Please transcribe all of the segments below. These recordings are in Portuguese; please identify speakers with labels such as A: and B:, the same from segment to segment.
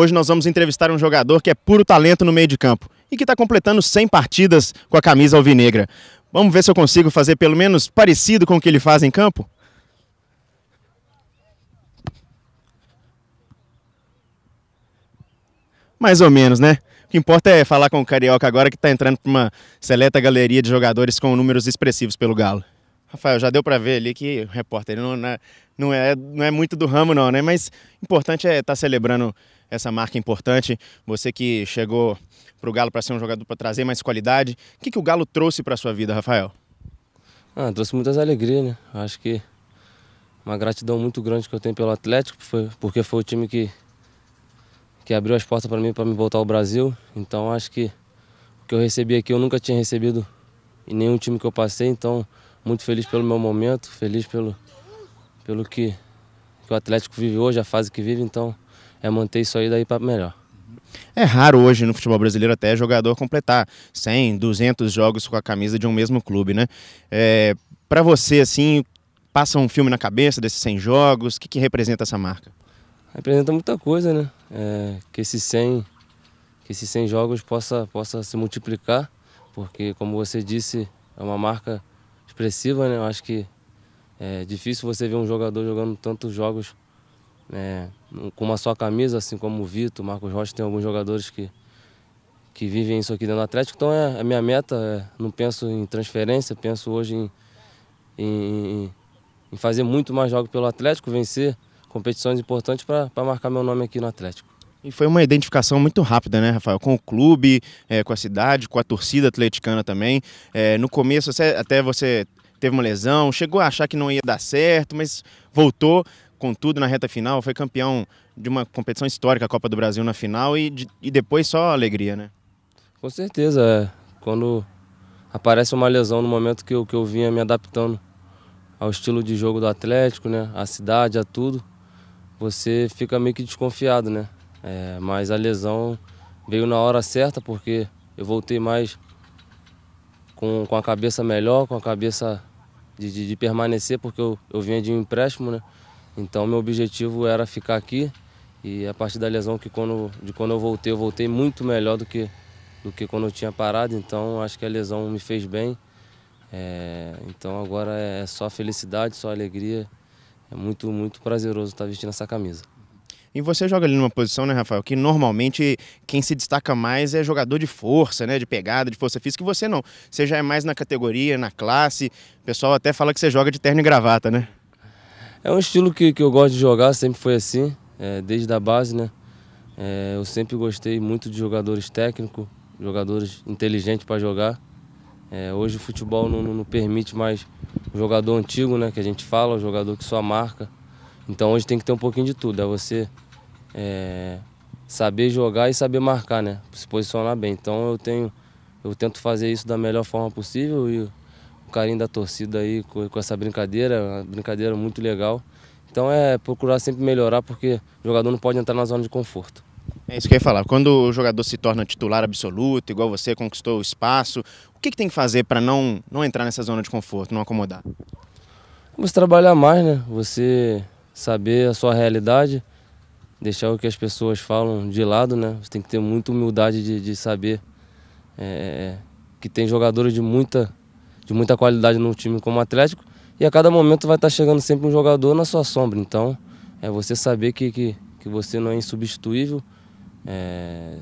A: Hoje nós vamos entrevistar um jogador que é puro talento no meio de campo e que está completando 100 partidas com a camisa alvinegra. Vamos ver se eu consigo fazer pelo menos parecido com o que ele faz em campo? Mais ou menos, né? O que importa é falar com o Carioca agora que está entrando para uma seleta galeria de jogadores com números expressivos pelo Galo. Rafael, já deu para ver ali que o repórter não, né, não, é, não é muito do ramo não, né? Mas importante é estar tá celebrando essa marca importante. Você que chegou para o Galo para ser um jogador para trazer mais qualidade. O que, que o Galo trouxe para sua vida, Rafael? Ah, trouxe muitas alegrias, né? Acho que uma gratidão muito grande que eu tenho
B: pelo Atlético, porque foi o time que, que abriu as portas para mim para me voltar ao Brasil. Então acho que o que eu recebi aqui eu nunca tinha recebido em nenhum time que eu passei, então muito feliz pelo meu momento, feliz pelo, pelo que, que o Atlético vive hoje, a fase que vive, então é manter isso aí daí para melhor.
A: É raro hoje no futebol brasileiro até jogador completar 100, 200 jogos com a camisa de um mesmo clube, né? É, para você, assim, passa um filme na cabeça desses 100 jogos? O que, que representa essa marca? Representa muita coisa, né? É, que, esses 100, que
B: esses 100 jogos possa, possa se multiplicar, porque, como você disse, é uma marca expressiva, né? Eu acho que é difícil você ver um jogador jogando tantos jogos é, com uma só camisa, assim como o Vitor, Marcos Rocha, tem alguns jogadores que, que vivem isso aqui dentro do Atlético. Então é a minha meta, é, não penso em transferência, penso hoje em, em, em fazer muito mais jogos pelo Atlético, vencer competições importantes para marcar meu nome aqui no Atlético.
A: E foi uma identificação muito rápida, né, Rafael? Com o clube, é, com a cidade, com a torcida atleticana também. É, no começo, você, até você teve uma lesão, chegou a achar que não ia dar certo, mas voltou com tudo na reta final. Foi campeão de uma competição histórica, a Copa do Brasil na final, e, de, e depois só alegria, né? Com
B: certeza. É. Quando aparece uma lesão no momento que eu, que eu vinha me adaptando ao estilo de jogo do Atlético, né, à cidade, a tudo, você fica meio que desconfiado, né? É, mas a lesão veio na hora certa, porque eu voltei mais com, com a cabeça melhor, com a cabeça de, de, de permanecer, porque eu, eu vinha de um empréstimo, né? Então meu objetivo era ficar aqui e a partir da lesão que quando, de quando eu voltei, eu voltei muito melhor do que, do que quando eu tinha parado, então acho que a lesão me fez bem. É, então agora é só felicidade, só alegria. É muito, muito prazeroso estar
A: vestindo essa camisa. E você joga ali numa posição, né, Rafael, que normalmente quem se destaca mais é jogador de força, né, de pegada, de força física, e você não. Você já é mais na categoria, na classe. O pessoal até fala que você joga de terno e gravata, né? É um estilo que, que eu gosto de
B: jogar, sempre foi assim, é, desde a base, né? É, eu sempre gostei muito de jogadores técnicos, jogadores inteligentes para jogar. É, hoje o futebol não, não, permite mais o jogador antigo, né, que a gente fala, o jogador que só marca, então hoje tem que ter um pouquinho de tudo. É você é, saber jogar e saber marcar, né? Se posicionar bem. Então eu tenho, eu tento fazer isso da melhor forma possível e o carinho da torcida aí com, com essa brincadeira, uma brincadeira muito legal. Então é procurar sempre melhorar porque o jogador não pode entrar na zona de conforto.
A: É isso que eu ia falar. Quando o jogador se torna titular absoluto, igual você, conquistou o espaço, o que, que tem que fazer para não, não entrar nessa zona de conforto, não acomodar? Você trabalhar mais, né? Você saber a
B: sua realidade, deixar o que as pessoas falam de lado, né? Você tem que ter muita humildade de, de saber é, é, é que tem jogadores de muita, de muita qualidade no time como o Atlético e a cada momento vai estar tá chegando sempre um jogador na sua sombra. Então, é você saber que, que, que você não é insubstituível. É,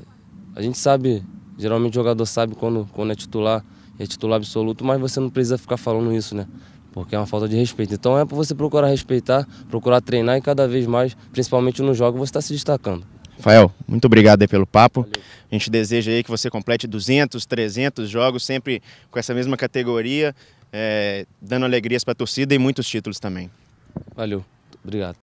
B: a gente sabe, geralmente o jogador sabe quando, quando é titular, é titular absoluto, mas você não precisa ficar falando isso, né? porque é uma falta de respeito. Então é para você procurar respeitar, procurar treinar e cada vez
A: mais, principalmente no jogo, você está se destacando. Rafael, muito obrigado aí pelo papo. Valeu. A gente deseja aí que você complete 200, 300 jogos, sempre com essa mesma categoria, é, dando alegrias para a torcida e muitos títulos também. Valeu, obrigado.